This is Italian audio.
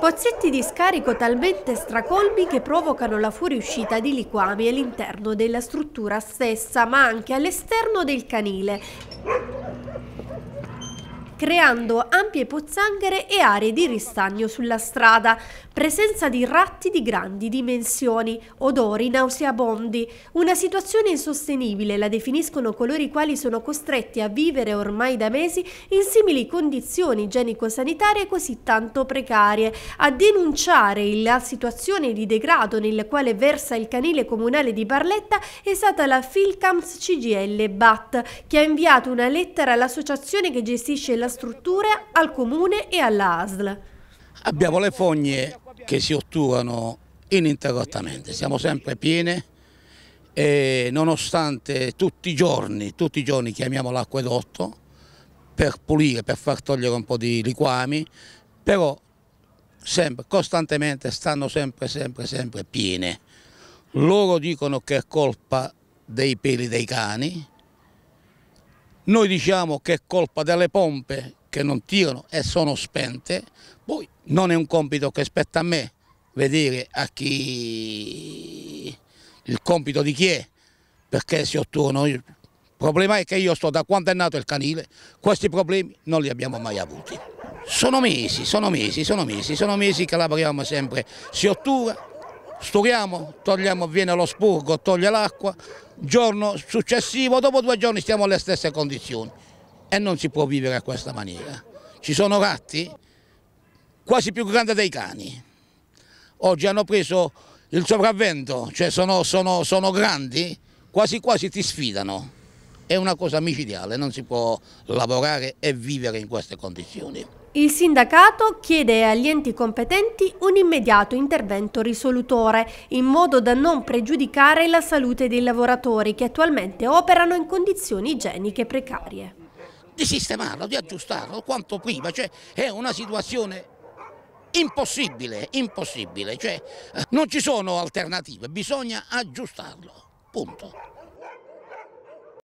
Pozzetti di scarico talmente stracolmi che provocano la fuoriuscita di liquami all'interno della struttura stessa, ma anche all'esterno del canile creando ampie pozzanghere e aree di ristagno sulla strada, presenza di ratti di grandi dimensioni, odori nauseabondi, una situazione insostenibile la definiscono coloro i quali sono costretti a vivere ormai da mesi in simili condizioni igienico-sanitarie così tanto precarie, a denunciare la situazione di degrado nel quale versa il canile comunale di Barletta è stata la Filcams CGL BAT, che ha inviato una lettera all'associazione che gestisce la infrastrutture al comune e alla ASL. Abbiamo le fogne che si otturano ininterrottamente, siamo sempre piene e nonostante tutti i giorni, tutti i giorni chiamiamo l'acquedotto per pulire, per far togliere un po' di liquami, però sempre, costantemente stanno sempre, sempre, sempre piene. Loro dicono che è colpa dei peli dei cani, noi diciamo che è colpa delle pompe che non tirano e sono spente, poi non è un compito che spetta a me vedere a chi il compito di chi è, perché si otturano. Il problema è che io sto da quando è nato il canile, questi problemi non li abbiamo mai avuti. Sono mesi, sono mesi, sono mesi, sono mesi che lavoriamo sempre, si ottura, sturiamo, togliamo, viene lo spurgo, toglie l'acqua, giorno successivo, dopo due giorni stiamo alle stesse condizioni e non si può vivere a questa maniera. Ci sono ratti quasi più grandi dei cani, oggi hanno preso il sopravvento, cioè sono, sono, sono grandi, quasi quasi ti sfidano è una cosa micidiale, non si può lavorare e vivere in queste condizioni. Il sindacato chiede agli enti competenti un immediato intervento risolutore in modo da non pregiudicare la salute dei lavoratori che attualmente operano in condizioni igieniche precarie. Di sistemarlo, di aggiustarlo quanto prima, cioè è una situazione impossibile, impossibile, cioè eh, non ci sono alternative, bisogna aggiustarlo, punto.